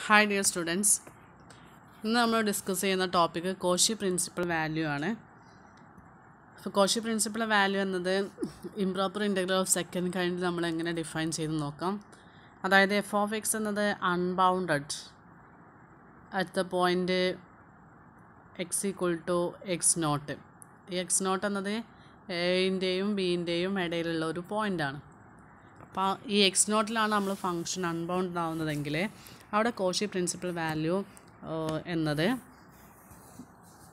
Hi dear students ഇന്ന് നമ്മൾ discuss ചെയ്യുന്ന ടോപ്പിക്ക് കോശി പ്രിൻസിപ്പൽ വാല്യൂ ആണ് അപ്പോൾ കോശി പ്രിൻസിപ്പൽ വാല്യൂ എന്നത് improper integral of second kind നമ്മൾ എങ്ങനെ ഡിഫൈൻ ചെയ്ത് നോക്കാം അതായത് എഫ് ഓഫ് എക്സ് എന്നത് unbounded at the point x equal to x naught ഈ എക്സ് നോട്ട് എന്നത് എൻ്റെയും ബീൻ്റെയും ഇടയിലുള്ള ഒരു പോയിൻ്റാണ് അപ്പോൾ ഈ എക്സ് നോട്ടിലാണ് നമ്മൾ ഫംഗ്ഷൻ അൺബൗണ്ട് ആവുന്നതെങ്കിൽ അവിടെ കോശി പ്രിൻസിപ്പൽ വാല്യൂ എന്നത്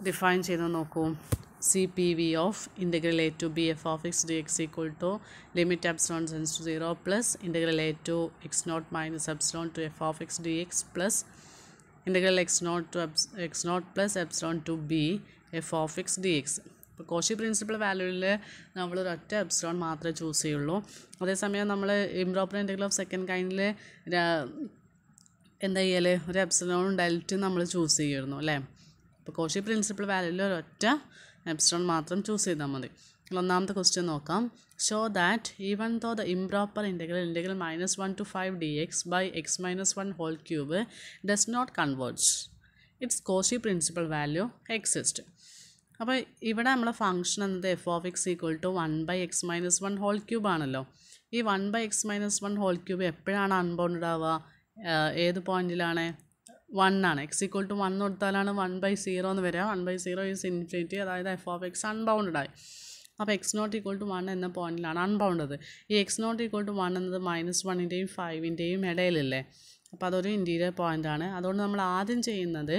ഡിഫൈൻ ചെയ്ത് നോക്കൂ C P V of integral a to b f of x d x equal to limit epsilon tends to zero plus integral a to x naught minus epsilon to f of x d x plus integral x naught to x naught plus epsilon to b f of x d x ഇപ്പോൾ Cauchy principal വാല്യൂവിൽ നമ്മൾ ഒരൊറ്റ epsilon മാത്രമേ choose ചെയ്യുള്ളൂ അതേസമയം നമ്മൾ improper integral of second കൈൻഡിൽ എന്താ ചെയ്യൽ ഒരു എപ്സിലോൺ ഡെൽറ്റ് നമ്മൾ ചൂസ് ചെയ്യുമായിരുന്നു അല്ലേ അപ്പോൾ കോശി പ്രിൻസിപ്പൽ വാല്യൂവിൽ ഒരൊറ്റ എപ്സിലോൺ മാത്രം ചൂസ് ചെയ്താൽ മതി ഒന്നാമത്തെ ക്വസ്റ്റ്യൻ നോക്കാം show that even though the improper integral integral minus one to five d x by x minus one whole cube does not converts its Cauchy principal value exist അപ്പോൾ ഇവിടെ നമ്മളെ function എന്നത് f of x equal to one by x minus one whole cube ആണല്ലോ ഈ one by x minus one whole cube എപ്പോഴാണ് unbounded ആവുക ഏത് പോയിന്റിലാണ് വൺ ആണ് x equal to one കൊടുത്താലാണ് one by zero എന്ന് വരിക one by zero is infinity അതായത് എഫ് ഓഫ് എക്സ് അൺബൗണ്ടഡ് ആയി അപ്പോൾ x naught equal to one എന്ന പോയിന്റിലാണ് അൺബൗണ്ടത് ഈ x naught equal to one എന്നത് മൈനസ് വണ്ണിൻ്റെയും ഫൈവിൻ്റെയും ഇടയിലല്ലേ അപ്പം അതൊരു ഇൻറ്റീരിയർ പോയിൻ്റാണ് അതുകൊണ്ട് നമ്മൾ ആദ്യം ചെയ്യുന്നത്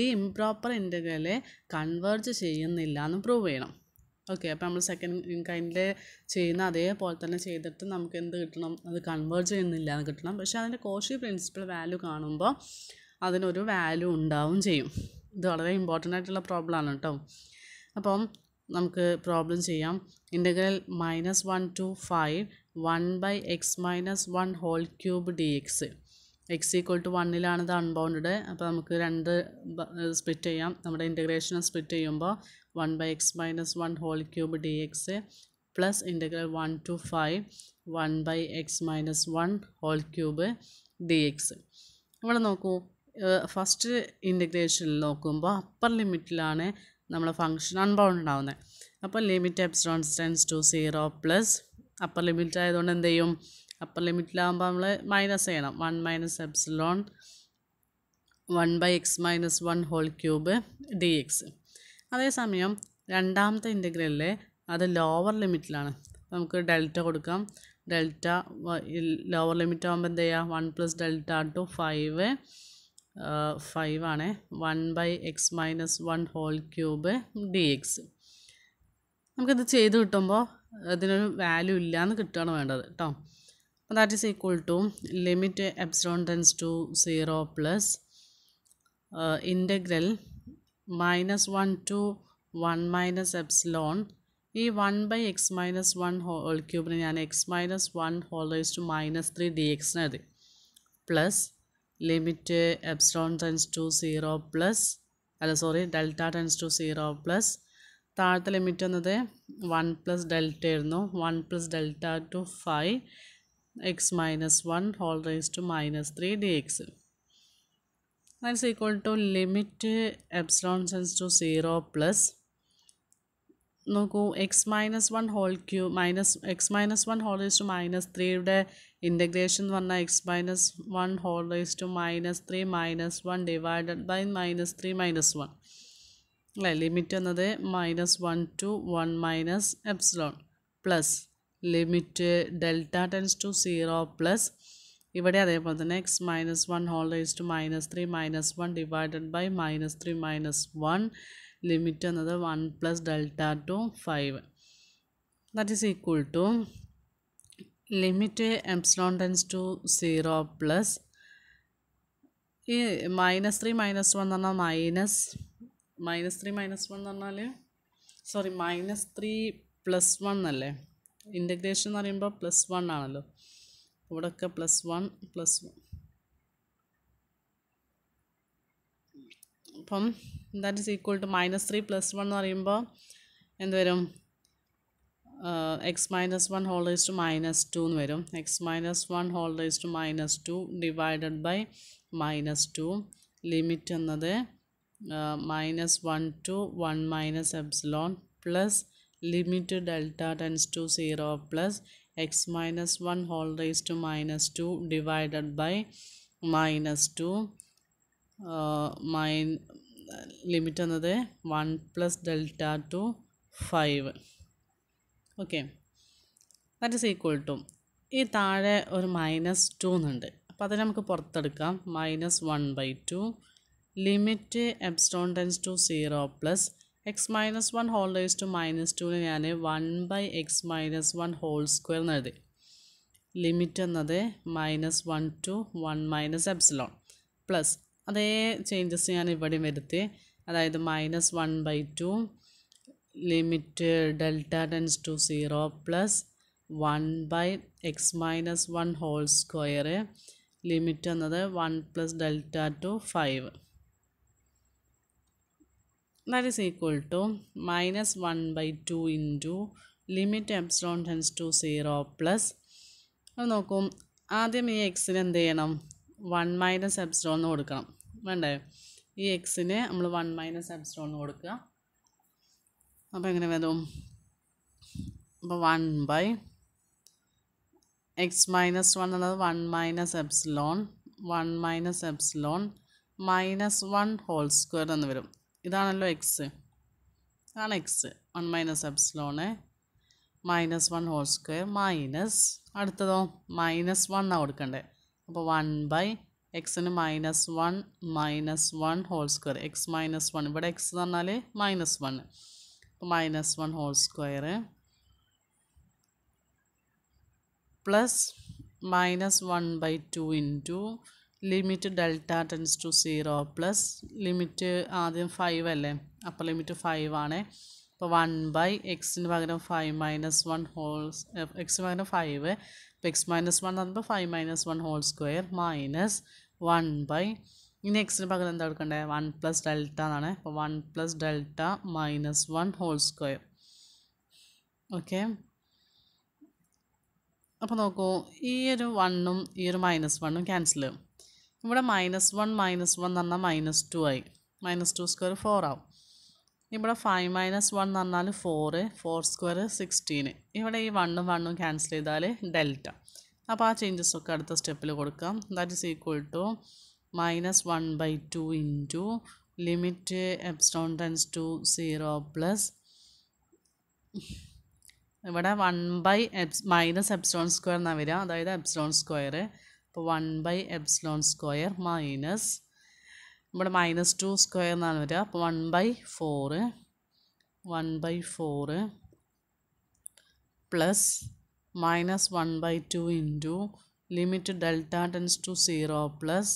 ഈ ഇംപ്രോപ്പർ ഇൻ്റഗ്രലെ കൺവേർജ് ചെയ്യുന്നില്ല എന്ന് പ്രൂവ് ചെയ്യണം ഓക്കെ അപ്പോൾ നമ്മൾ സെക്കൻഡ് കൈൻഡിൽ ചെയ്യുന്ന അതേപോലെ തന്നെ ചെയ്തിട്ട് നമുക്ക് എന്ത് കിട്ടണം അത് കൺവേർജ് ചെയ്യുന്നില്ല എന്ന് കിട്ടണം പക്ഷേ അതിൻ്റെ കോഷി പ്രിൻസിപ്പൽ വാല്യൂ കാണുമ്പോൾ അതിനൊരു വാല്യൂ ഉണ്ടാവും ചെയ്യും ഇത് വളരെ ഇമ്പോർട്ടൻ്റ് ആയിട്ടുള്ള പ്രോബ്ലം ആണ് കേട്ടോ അപ്പം നമുക്ക് പ്രോബ്ലം ചെയ്യാം integral minus one to five one by x minus one whole cube d x x equal to വണ്ണിലാണ് ഇത് അൺബൗണ്ടഡ് അപ്പോൾ നമുക്ക് രണ്ട് സ്പ്ലിറ്റ് ചെയ്യാം നമ്മുടെ ഇൻറ്റഗ്രേഷൻ സ്പ്ലിറ്റ് ചെയ്യുമ്പോൾ one by x minus one whole cube d x plus integral one to five one by x minus one whole cube d x ഇവിടെ നോക്കൂ ഫസ്റ്റ് ഇൻറ്റഗ്രേഷനിൽ നോക്കുമ്പോൾ അപ്പർ ലിമിറ്റിലാണ് നമ്മളെ ഫംഗ്ഷൻ അൺബൗണ്ട് ആവുന്നത് അപ്പോൾ limit epsilon tends to zero plus upper limit ആയതുകൊണ്ട് എന്ത് ചെയ്യും upper ലിമിറ്റിലാകുമ്പോൾ നമ്മൾ മൈനസ് ചെയ്യണം one minus epsilon one by x minus one whole cube d x അതേസമയം രണ്ടാമത്തെ ഇൻ്റഗ്രലില് അത് ലോവർ ലിമിറ്റിലാണ് നമുക്ക് ഡെൽറ്റ കൊടുക്കാം ഡെൽറ്റ ലോവർ ലിമിറ്റ് ആകുമ്പോൾ എന്ത് ചെയ്യുക one plus delta to five five ആണ് one by x minus one whole cube d x നമുക്കിത് ചെയ്ത് കിട്ടുമ്പോൾ അതിനൊരു വാല്യൂ ഇല്ലയെന്ന് കിട്ടുകയാണ് വേണ്ടത് കേട്ടോ അപ്പോൾ that is equal to limit epsilon tends to zero plus integral minus one to one minus epsilon ഈ one by x minus one whole ക്യൂബിന് ഞാൻ x minus one whole raise to minus three d എക്സിന് എഴുതി plus limit epsilon tends to zero plus അല്ല sorry delta tends to zero plus താഴത്തെ limit എന്നത് one plus delta ആയിരുന്നു one plus delta to five x minus 1 whole raised to minus 3 dx. That's equal to limit epsilon tends to 0 plus നോക്കൂ x minus one whole cube minus x minus one whole raise to minus ത്രീയുടെ integration എന്ന് പറഞ്ഞാൽ x minus one whole raise to minus three minus one divided by minus three minus one അല്ലേ limit എന്നത് minus one to one minus epsilon plus limit delta tends to zero plus ഇവിടെ അതേപോലെ തന്നെ x minus one whole raise to minus three minus one divided by minus three minus one limit എന്നത് one plus delta to five that is equal to limit epsilon tends to zero plus ഈ minus three minus one എന്ന് പറഞ്ഞാൽ minus minus three minus one എന്ന് പറഞ്ഞാൽ sorry minus three plus one അല്ലേ integration എന്ന് പറയുമ്പോൾ plus one ആണല്ലോ ഇവിടെയൊക്കെ പ്ലസ് വൺ പ്ലസ് വൺ അപ്പം that is equal to minus three plus one എന്ന് പറയുമ്പോൾ എന്ത് വരും x minus one whole raise to minus to എന്ന് വരും x minus one whole raise to minus two divided by minus two limit എന്നത് minus one to one minus epsilon plus limit delta tends to zero plus x minus one whole raise to minus two divided by minus two മൈ limit എന്നത് one plus delta to five okay that is equal to ഈ താഴെ ഒരു minus two എന്നുണ്ട് അപ്പം അത് നമുക്ക് പുറത്തെടുക്കാം minus one by two limit എബ്സ്റ്റോൺ tends to zero plus x minus one whole raise to minus ടുവിന് ഞാൻ one by x minus one whole square എന്ന് എഴുതി ലിമിറ്റ് എന്നത് minus one to one minus epsilon plus അതേ changes ഞാൻ ഇവിടെയും വരുത്തി അതായത് minus one by two limit delta tends to zero plus one by x minus one whole square limit എന്നത് one plus delta to five that is equal to minus 1 by 2 into limit epsilon tends to zero plus അത് നോക്കും ആദ്യം ഈ എക്സിന് എന്ത് ചെയ്യണം one minus epsilon എന്ന് കൊടുക്കണം വേണ്ടേ ഈ എക്സിന് നമ്മൾ വൺ മൈനസ് എപ്സിലോൺ എന്ന് കൊടുക്കുക അപ്പോൾ എങ്ങനെ വരും അപ്പോൾ one by x minus one എന്നത് one minus epsilon one minus epsilon minus one whole square എന്ന് വരും ഇതാണല്ലോ എക്സ് ഇതാണ് x one minus epsilon minus one whole square minus അടുത്തതോ മൈനസ് വൺ ആണ് കൊടുക്കേണ്ടത് അപ്പോൾ വൺ ബൈ എക്സിന് minus one minus one whole square x minus one ഇവിടെ എക്സ് എന്ന് പറഞ്ഞാൽ മൈനസ് വൺ അപ്പോൾ minus one whole square plus minus one by two into limit delta tends to zero plus limit ആദ്യം five അല്ലേ അപ്പം limit five ആണ് അപ്പോൾ one by എക്സിന് പകരം ഫൈവ് മൈനസ് വൺ ഹോൾസ് എക്സിന് പകരം ഫൈവ് അപ്പോൾ എക്സ് മൈനസ് വൺ എന്ന് പറയുമ്പോൾ five minus one whole square minus one by ഇനി എക്സിന് പകരം എന്താ കൊടുക്കണ്ടേ വൺ പ്ലസ് ഡെൽറ്റ എന്നാണ് അപ്പോൾ one plus delta minus one whole square okay അപ്പോൾ നോക്കൂ ഈ ഒരു വണ്ണും ഈ ഒരു മൈനസ് വണ്ണും ക്യാൻസൽ ചെയ്യും ഇവിടെ മൈനസ് വൺ മൈനസ് വൺ എന്ന് പറഞ്ഞാൽ മൈനസ് ടു ആയി മൈനസ് ടു സ്ക്വയർ ഫോർ ആവും ഇവിടെ ഫൈവ് മൈനസ് വൺ എന്ന് പറഞ്ഞാൽ ഫോറ് ഫോർ സ്ക്വയർ സിക്സ്റ്റീൻ ഇവിടെ ഈ വണ്ണും വണ്ണും ക്യാൻസൽ ചെയ്താൽ ഡെൽറ്റ അപ്പോൾ ആ ചേഞ്ചസ് ഒക്കെ അടുത്ത സ്റ്റെപ്പിൽ കൊടുക്കാം that is equal to minus one by two into limit epsilon tends to zero plus ഇവിടെ വൺ ബൈ എപ്സ് മൈനസ് എപ്സ്റ്റോൺ സ്ക്വയർ എന്നാണ് വരിക അതായത് എപ്സ്റ്റോൺ സ്ക്വയർ അപ്പോൾ one by epsilon square minus ഇവിടെ മൈനസ് ടു സ്ക്വയർ എന്നാണ് വരിക അപ്പോൾ one by four one by four plus minus one by two into limit delta tends to zero plus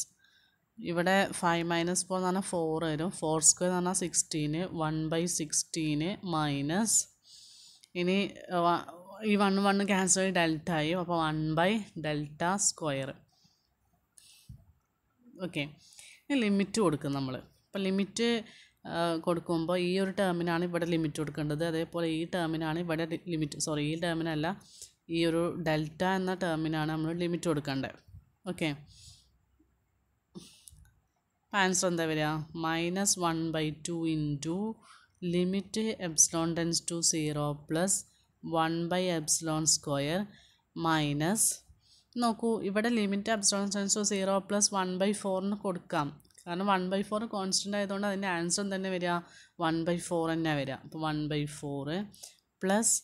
ഇവിടെ five minus four എന്ന് പറഞ്ഞാൽ four വരും four square എന്ന് പറഞ്ഞാൽ sixteen one by sixteen minus ഇനി ഈ വൺ വണ് ക്യാൻസൽ ഡെൽറ്റ ആയി അപ്പോൾ one by delta square okay limit കൊടുക്കും നമ്മൾ അപ്പോൾ ലിമിറ്റ് കൊടുക്കുമ്പോൾ ഈ ഒരു ടേമിനാണ് ഇവിടെ ലിമിറ്റ് കൊടുക്കേണ്ടത് അതേപോലെ ഈ ടേമിനാണ് ഇവിടെ ലിമിറ്റ് സോറി ഈ ടേമിനല്ല ഈ ഒരു ഡെൽറ്റ എന്ന ടേമിനാണ് നമ്മൾ ലിമിറ്റ് കൊടുക്കേണ്ടത് ഓക്കെ ആൻസർ എന്താ വരിക minus one by two into limit epsilon tends to zero plus one by epsilon square minus നോക്കൂ ഇവിടെ limit epsilon tends zero plus one by ഫോറിന് കൊടുക്കാം കാരണം വൺ ബൈ ഫോർ കോൺസ്റ്റൻ്റ് ആയതുകൊണ്ട് അതിൻ്റെ ആൻസർ തന്നെ വരിക വൺ ബൈ ഫോർ തന്നെ വരിക അപ്പോൾ one by four plus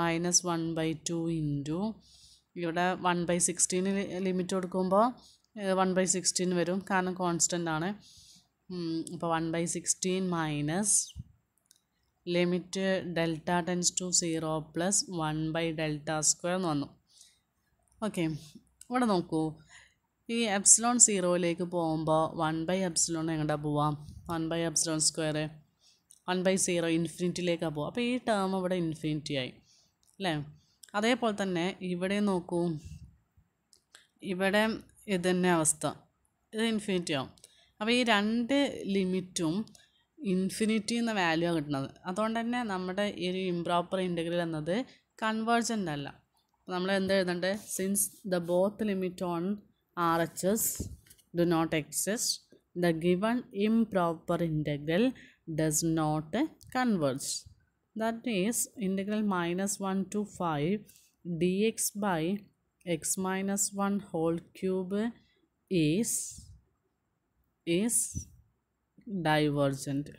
minus one by two into ഇവിടെ വൺ ബൈ സിക്സ്റ്റീന് ലിമിറ്റ് കൊടുക്കുമ്പോൾ വൺ ബൈ സിക്സ്റ്റീൻ വരും കാരണം കോൺസ്റ്റൻ്റ് ആണ് അപ്പോൾ one by sixteen minus limit delta tends to zero plus one by delta square എന്ന് വന്നു okay ഇവിടെ നോക്കൂ ഈ എപ്സിലോൺ സീറോയിലേക്ക് പോകുമ്പോൾ വൺ ബൈ എപ്സിലോൺ എങ്ങോട്ടാണ് പോവാം one by epsilon square one by zero ഇൻഫിനിറ്റിയിലേക്കാണ് പോവുക അപ്പോൾ ഈ ടേം ഇവിടെ ഇൻഫിനിറ്റി ആയി അല്ലേ അതേപോലെ തന്നെ ഇവിടെ നോക്കൂ ഇവിടെ ഇത് തന്നെ അവസ്ഥ ഇത് ഇൻഫിനിറ്റി ആവും അപ്പോൾ ഈ രണ്ട് ലിമിറ്റും ഇൻഫിനിറ്റി എന്ന വാല്യൂ ആണ് കിട്ടുന്നത് അതുകൊണ്ട് തന്നെ നമ്മുടെ ഈ ഒരു ഇംപ്രോപ്പർ ഇൻ്റഗ്രൽ എന്നത് കൺവേർജൻ്റ് അല്ല നമ്മൾ എന്താ എഴുതണ്ടേ since the both limit on R H S do not exist the given improper integral does not converge that is integral minus one to five d x by x minus one whole cube is is divergent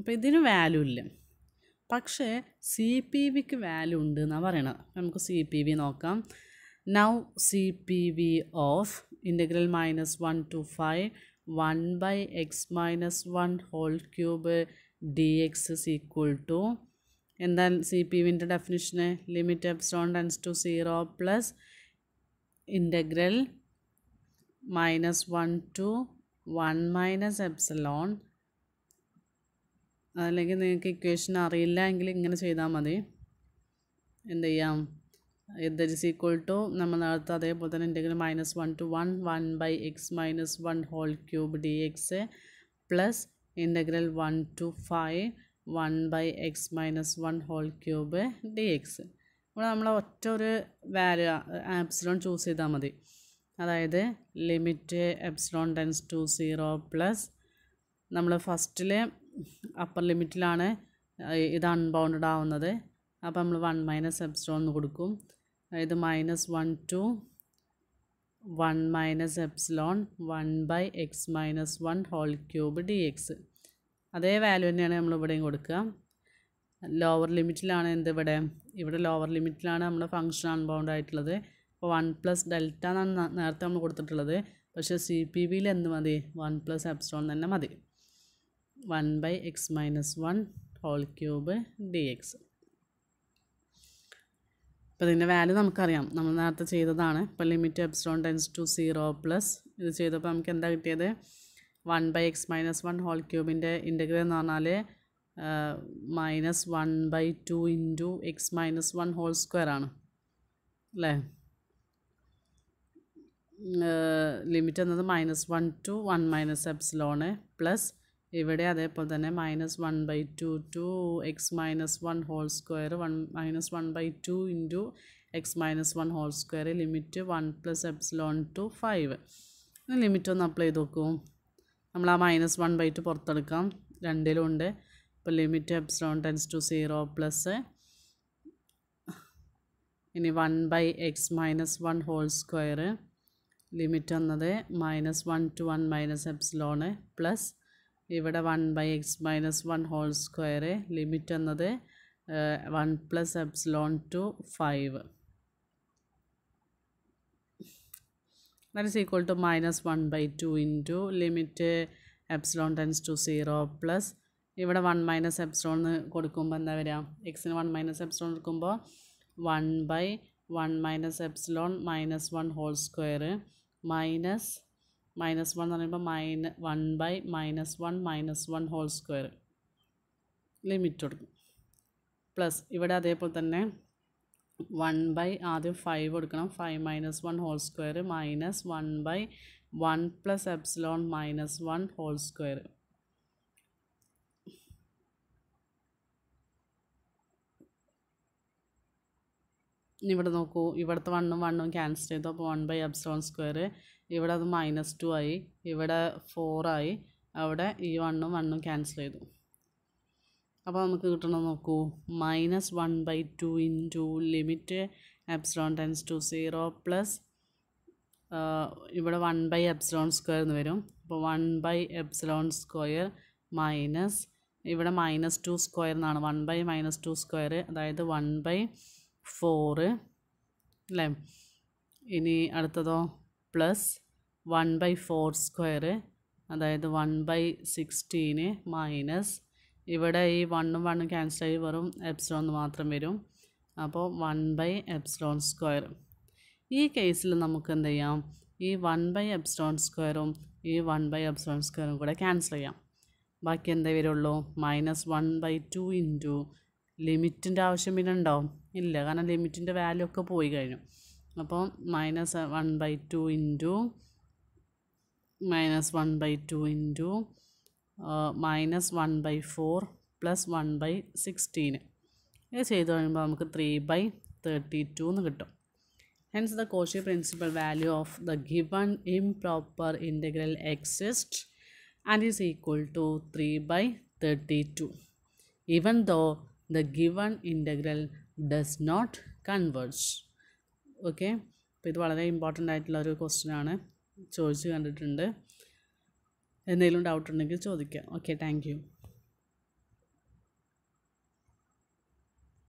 അപ്പോൾ ഇതിന് value ഇല്ല പക്ഷേ C P വിക്ക് value ഉണ്ട് എന്നാണ് പറയണത് നമുക്ക് C P V നോക്കാം now C P V of integral minus one to five one by x minus one whole cube d x is equal to എന്താ സി പി വിൻ്റെ definition limit epsilon tends to zero plus integral minus one to one minus epsilon അല്ലെങ്കിൽ നിങ്ങൾക്ക് equation അറിയില്ല എങ്കിൽ ഇങ്ങനെ ചെയ്താൽ മതി എന്ത് ചെയ്യാം ഇത് ഇസ് ഈക്വൽ ടു നമ്മൾ നേരത്തെ അതേപോലെ തന്നെ integral minus one to one one by x minus one whole cube d x plus integral one to five one by x minus one whole cube d x ഇവിടെ നമ്മൾ ഒറ്റ ഒരു value epsilon choose ചെയ്താൽ മതി അതായത് limit epsilon tends to zero plus നമ്മൾ ഫസ്റ്റിൽ upper ലിമിറ്റിലാണ് ഇത് അൺബൗണ്ടഡ് ആവുന്നത് അപ്പോൾ നമ്മൾ വൺ മൈനസ് എപ്സിലോൺ എന്ന് കൊടുക്കും അതായത് minus one to one minus epsilon one by x minus one whole cube d x അതേ വാല്യൂ തന്നെയാണ് നമ്മൾ ഇവിടെയും കൊടുക്കുക ലോവർ ലിമിറ്റിലാണ് എന്ത് ഇവിടെ ഇവിടെ ലോവർ ലിമിറ്റിലാണ് നമ്മുടെ ഫംഗ്ഷൻ അൺബൗണ്ട് ആയിട്ടുള്ളത് അപ്പോൾ വൺ പ്ലസ് ഡെൽറ്റ എന്നാണ് നേരത്തെ നമ്മൾ കൊടുത്തിട്ടുള്ളത് പക്ഷേ സി പി ബിയിൽ എന്ത് മതി വൺ പ്ലസ് എപ്സിലോൺ തന്നെ മതി one by x minus one whole cube d x അപ്പോൾ ഇതിൻ്റെ വാല്യൂ നമുക്കറിയാം നമ്മൾ നേരത്തെ ചെയ്തതാണ് ഇപ്പം limit epsilon tends to zero plus ഇത് ചെയ്തപ്പോൾ നമുക്ക് എന്താ കിട്ടിയത് one by x minus one whole ക്യൂബിൻ്റെ ഇൻ്റഗ്രൽ എന്ന് പറഞ്ഞാൽ minus one by two into x minus one whole square ആണ് അല്ലേ ലിമിറ്റ് എന്നത് minus one to one minus epsilon plus ഇവിടെ അതേപോലെ തന്നെ minus one by to to x minus one whole square one minus one by two into x minus one whole square limit one plus epsilon two five limit ഒന്ന് apply ചെയ്ത് നോക്കൂ നമ്മൾ ആ minus one by two പുറത്തെടുക്കാം രണ്ടിലും ഉണ്ട് ഇപ്പോൾ limit epsilon tends to zero plus ഇനി one by x minus one whole square limit എന്നത് minus one to one minus epsilon plus ഇവിടെ one by x minus one whole square limit എന്നത് one plus epsilon two five that is equal to minus one by two into limit epsilon tends to zero plus ഇവിടെ one minus epsilon എന്ന് കൊടുക്കുമ്പോൾ എന്താ വരിക എക്സിന് one minus epsilon എടുക്കുമ്പോൾ one by one minus epsilon minus one whole square minus minus one എന്ന് പറയുമ്പോൾ minus one by minus one minus one whole square limit കൊടുക്കും പ്ലസ് ഇവിടെ അതേപോലെ തന്നെ വൺ ബൈ ആദ്യം ഫൈവ് കൊടുക്കണം five minus one whole square minus one by one plus epsilon minus one whole square ഇവിടെ നോക്കൂ ഇവിടുത്തെ വണ്ണും വണ്ണും ക്യാൻസൽ ചെയ്തു അപ്പോൾ വൺ ബൈ എപ്സിലോൺ സ്ക്വയർ ഇവിടെ അത് മൈനസ് ടു ആയി ഇവിടെ ഫോറായി അവിടെ ഈ വണ്ണും വണ്ണും ക്യാൻസൽ ചെയ്തു അപ്പോൾ നമുക്ക് കിട്ടണം നോക്കൂ minus one by two into limit epsilon tends to zero plus ഇവിടെ വൺ ബൈ എപ്സിലോൺ സ്ക്വയർ എന്ന് വരും അപ്പോൾ one by epsilon square minus ഇവിടെ മൈനസ് ടു സ്ക്വയർ എന്നാണ് one by minus two square അതായത് വൺ ബൈ ഫോറ് അല്ലേ ഇനി അടുത്തതോ plus one by four square അതായത് വൺ ബൈ സിക്സ്റ്റീന് മൈനസ് ഇവിടെ ഈ വണ്ണും വണ്ണും ക്യാൻസൽ ക്യാൻസലായി വെറും എപ്സിലോൺ മാത്രം വരും അപ്പോൾ വൺ ബൈ എപ്സിലോൺ സ്ക്വയർ ഈ കേസിൽ നമുക്ക് എന്ത് ചെയ്യാം ഈ വൺ ബൈ എപ്സിലോൺ സ്ക്വയറും ഈ വൺ ബൈ എപ്സിലോൺ സ്ക്വയറും കൂടെ ക്യാൻസൽ ചെയ്യാം ബാക്കി എന്തേ വരുള്ളൂ minus one by two into ലിമിറ്റിൻ്റെ ആവശ്യം പിന്നെ ഉണ്ടാവും ഇല്ല കാരണം ലിമിറ്റിൻ്റെ വാല്യൂ ഒക്കെ പോയി കഴിഞ്ഞു Upon minus 1 by 2 into minus 1 by 2 into uh, minus 1 by 4 plus 1 by 16. This is 3 by 32. Hence, the Cauchy principal value of the given improper integral exists and is equal to 3 by 32. Even though the given integral does not converge. Okay അപ്പോൾ ഇത് വളരെ important ആയിട്ടുള്ള ഒരു question ആണ് ചോദിച്ച് കണ്ടിട്ടുണ്ട് എന്തെങ്കിലും doubt ഉണ്ടെങ്കിൽ ചോദിക്കുക ഓക്കെ താങ്ക്